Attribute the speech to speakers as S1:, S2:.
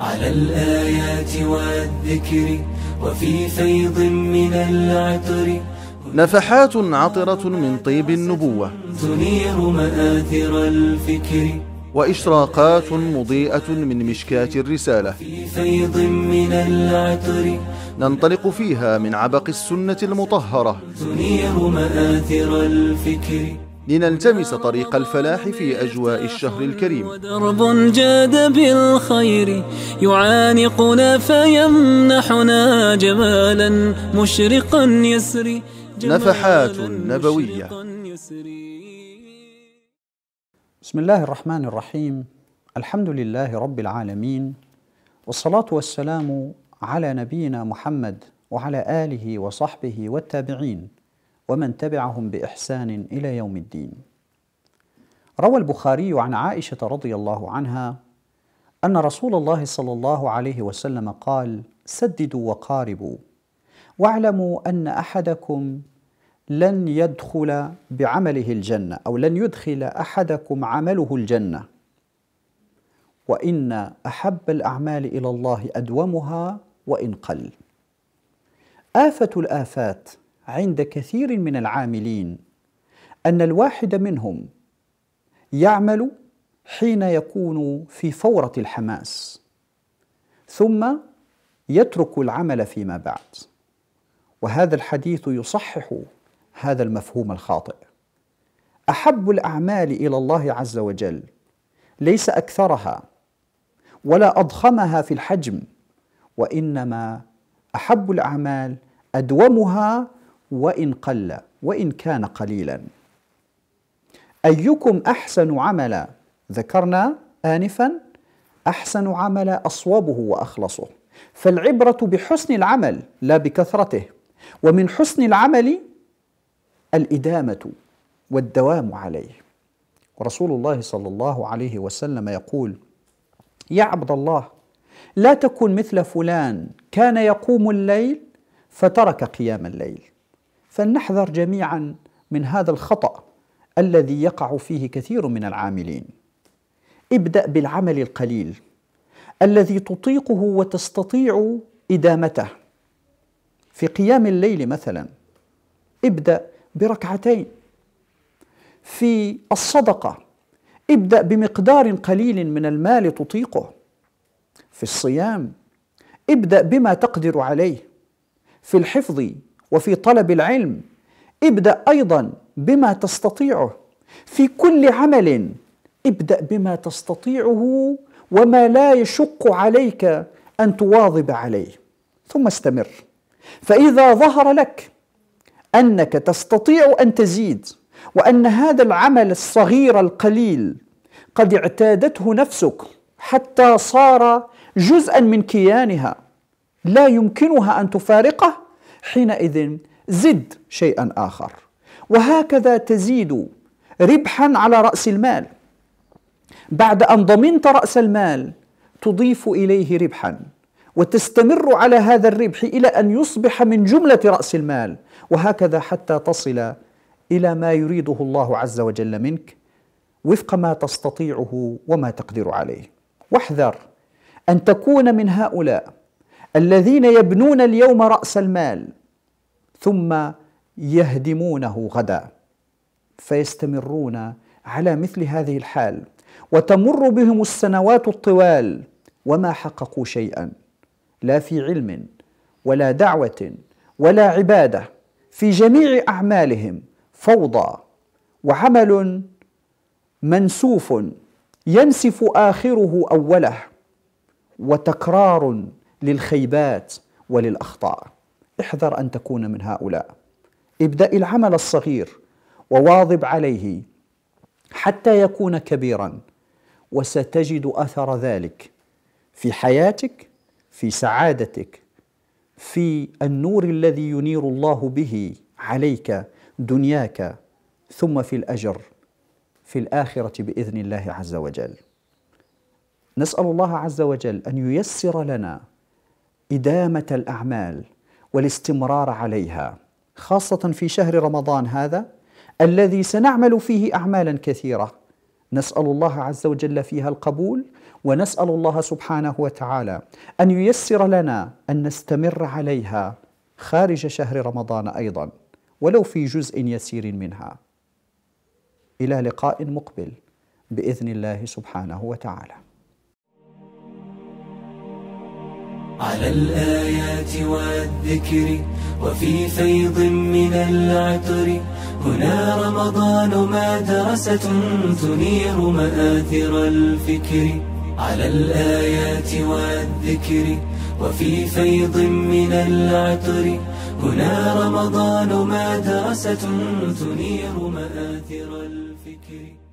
S1: على الآيات والذكر وفي فيض من العطر نفحات عطرة من طيب النبوة تنير مآثر الفكر وإشراقات مضيئة من مشكات الرسالة في فيض من العطر ننطلق فيها من عبق السنة المطهرة تنير مآثر الفكر لنلتمس طريق الفلاح في أجواء الشهر الكريم ودرب جاد بالخير يعانقنا فيمنحنا جمالا مشرقا يسري نفحات نبوية بسم الله الرحمن الرحيم الحمد لله رب العالمين والصلاة والسلام على نبينا محمد وعلى آله وصحبه والتابعين ومن تبعهم باحسان الى يوم الدين روى البخاري عن عائشه رضي الله عنها ان رسول الله صلى الله عليه وسلم قال سددوا وقاربوا واعلموا ان احدكم لن يدخل بعمله الجنه او لن يدخل احدكم عمله الجنه وان احب الاعمال الى الله ادومها وان قل افه الافات عند كثير من العاملين ان الواحد منهم يعمل حين يكون في فوره الحماس ثم يترك العمل فيما بعد وهذا الحديث يصحح هذا المفهوم الخاطئ احب الاعمال الى الله عز وجل ليس اكثرها ولا اضخمها في الحجم وانما احب الاعمال ادومها وإن قل وإن كان قليلا أيكم أحسن عملا ذكرنا آنفا أحسن عملا أصوبه وأخلصه فالعبرة بحسن العمل لا بكثرته ومن حسن العمل الإدامة والدوام عليه ورسول الله صلى الله عليه وسلم يقول يا عبد الله لا تكن مثل فلان كان يقوم الليل فترك قيام الليل فلنحذر جميعا من هذا الخطأ الذي يقع فيه كثير من العاملين. ابدأ بالعمل القليل الذي تطيقه وتستطيع إدامته. في قيام الليل مثلا ابدأ بركعتين. في الصدقة ابدأ بمقدار قليل من المال تطيقه. في الصيام ابدأ بما تقدر عليه. في الحفظ وفي طلب العلم ابدا ايضا بما تستطيعه في كل عمل ابدا بما تستطيعه وما لا يشق عليك ان تواظب عليه ثم استمر فاذا ظهر لك انك تستطيع ان تزيد وان هذا العمل الصغير القليل قد اعتادته نفسك حتى صار جزءا من كيانها لا يمكنها ان تفارقه حينئذ زد شيئا آخر وهكذا تزيد ربحا على رأس المال بعد أن ضمنت رأس المال تضيف إليه ربحا وتستمر على هذا الربح إلى أن يصبح من جملة رأس المال وهكذا حتى تصل إلى ما يريده الله عز وجل منك وفق ما تستطيعه وما تقدر عليه واحذر أن تكون من هؤلاء الذين يبنون اليوم راس المال ثم يهدمونه غدا فيستمرون على مثل هذه الحال وتمر بهم السنوات الطوال وما حققوا شيئا لا في علم ولا دعوه ولا عباده في جميع اعمالهم فوضى وعمل منسوف ينسف اخره اوله وتكرار للخيبات وللاخطاء احذر ان تكون من هؤلاء ابدا العمل الصغير وواظب عليه حتى يكون كبيرا وستجد اثر ذلك في حياتك في سعادتك في النور الذي ينير الله به عليك دنياك ثم في الاجر في الاخره باذن الله عز وجل نسال الله عز وجل ان ييسر لنا إدامة الأعمال والاستمرار عليها خاصة في شهر رمضان هذا الذي سنعمل فيه أعمالا كثيرة نسأل الله عز وجل فيها القبول ونسأل الله سبحانه وتعالى أن ييسر لنا أن نستمر عليها خارج شهر رمضان أيضا ولو في جزء يسير منها إلى لقاء مقبل بإذن الله سبحانه وتعالى على الآيات والذكر وفي فيض من العطر هنا رمضان مدرسة تنير مآثر الفكر على الآيات والذكر وفي فيض من العطر هنا رمضان مدرسة تنير مآثر الفكر